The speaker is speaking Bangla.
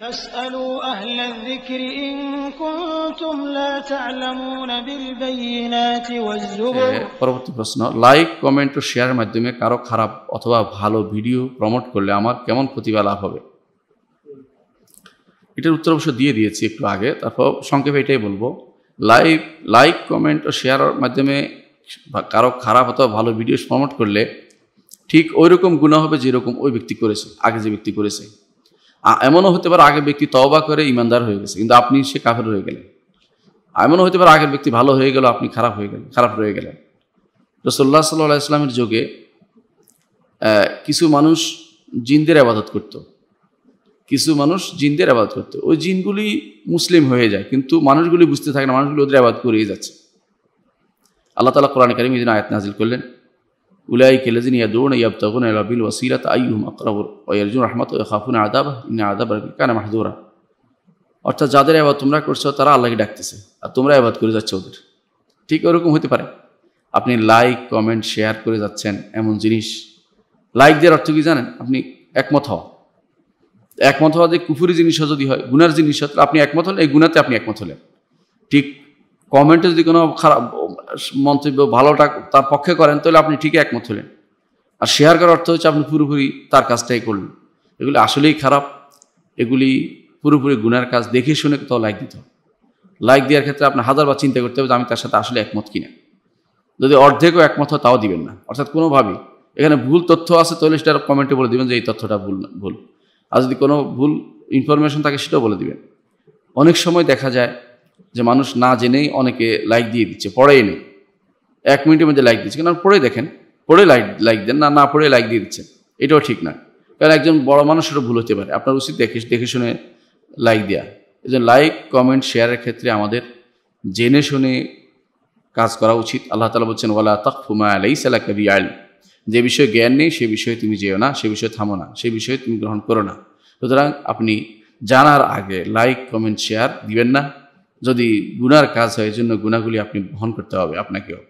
পরবর্তী প্রশ্ন লাইক কমেন্ট ও শেয়ারের মাধ্যমে কারো খারাপ অথবা ভালো ভিডিও প্রমোট করলে আমার কেমন প্রতিভা লাভ হবে এটার উত্তর অবশ্য দিয়ে দিয়েছি একটু আগে তারপর সংক্ষেপে এটাই বলবো লাইভ লাইক কমেন্ট ও শেয়ারের মাধ্যমে কারো খারাপ অথবা ভালো ভিডিও প্রমোট করলে ঠিক ওই রকম গুণা হবে যেরকম ওই ব্যক্তি করেছে আগে যে ব্যক্তি করেছে এমনও হতে পারে আগের ব্যক্তি তওবা করে ইমানদার হয়ে গেছে কিন্তু আপনি সে কাফের হয়ে গেলেন এমনও হতে পারে আগের ব্যক্তি ভালো হয়ে গেল আপনি খারাপ হয়ে গেলেন খারাপ রয়ে গেলেন রসল্লাহ সাল্লাহ ইসলামের যুগে কিছু মানুষ জিনদের আবাদত করত কিছু মানুষ জিনদের আবাদত করত ওই জিনগুলি মুসলিম হয়ে যায় কিন্তু মানুষগুলি বুঝতে থাকে না মানুষগুলি ওদের আবাদ করেই যাচ্ছে আল্লাহ তালা কোরআন কারিম এই দিন আয়াত নাজিল করলেন উলাই লেজিন ইয়াদুন ইয়াবতাগুন ইলা বিল ওয়াসিলাত আইয়ুহুম আকরাব ওয়া ইয়ারজুন রাহমাত ওয়া খাফুন আযাবাহ ইন্না আযাব কানা মাহযুরা অর্থাৎ যাদের আবাদ তোমরা করছো তারা আল্লাহকে ডাকতেছে আর তোমরা আবাদ করে যাচ্ছ ওদের ঠিক ওরকম হতে পারে আপনি লাইক কমেন্ট শেয়ার করে যাচ্ছেন এমন জিনিস লাইক দেওয়ার অর্থ কি জানেন আপনি একমত হওয়া একমত হওয়া যে কুফুরি জিনিসও যদি হয় গুনার জিনিস আপনি একমত হলেন এই গুনাতে আপনি একমত হলেন ঠিক কমেন্টে যদি কোনো খারাপ মন্তব্য ভালোটা তার পক্ষে করেন তাহলে আপনি ঠিকই একমত হলেন আর শেয়ার করার অর্থ হচ্ছে আপনি পুরোপুরি তার কাজটাই করলেন এগুলি আসলেই খারাপ এগুলি পুরোপুরি গুনার কাজ দেখে শুনে কোথাও লাইক দিত হবে লাইক দেওয়ার ক্ষেত্রে আপনি হাজারবার চিন্তা করতে হবে যে আমি তার সাথে আসলে একমত কিনা যদি অর্ধেকও একমত হয় তাও দিবেন না অর্থাৎ কোনোভাবেই এখানে ভুল তথ্য আছে তাহলে সেটা কমেন্টে বলে দেবেন যে এই তথ্যটা ভুল ভুল আর যদি কোনো ভুল ইনফরমেশন থাকে সেটাও বলে দিবেন অনেক সময় দেখা যায় যে মানুষ না জেনেই অনেকে লাইক দিয়ে দিচ্ছে পড়েই নেই এক মিনিটের মধ্যে লাইক দিচ্ছে কেন পড়ে দেখেন পড়ে লাইক লাইক দেন না না পড়ে লাইক দিয়ে দিচ্ছেন এটাও ঠিক না কারণ একজন বড় মানুষেরও ভুল হতে পারে আপনার উচিত দেখে দেখে শুনে লাইক দেওয়া এই লাইক কমেন্ট শেয়ারের ক্ষেত্রে আমাদের জেনে শুনে কাজ করা উচিত আল্লাহ তালা বলছেন ওয়ালা তকফুমা আলাই সালা কবি আল যে বিষয়ে জ্ঞান নেই সে বিষয়ে তুমি যেও না সে বিষয়ে থামো না সে বিষয়ে তুমি গ্রহণ করো না সুতরাং আপনি জানার আগে লাইক কমেন্ট শেয়ার দিবেন না যদি গুনার কাজ হয় এই জন্য গুণাগুলি আপনি বহন করতে হবে আপনাকেও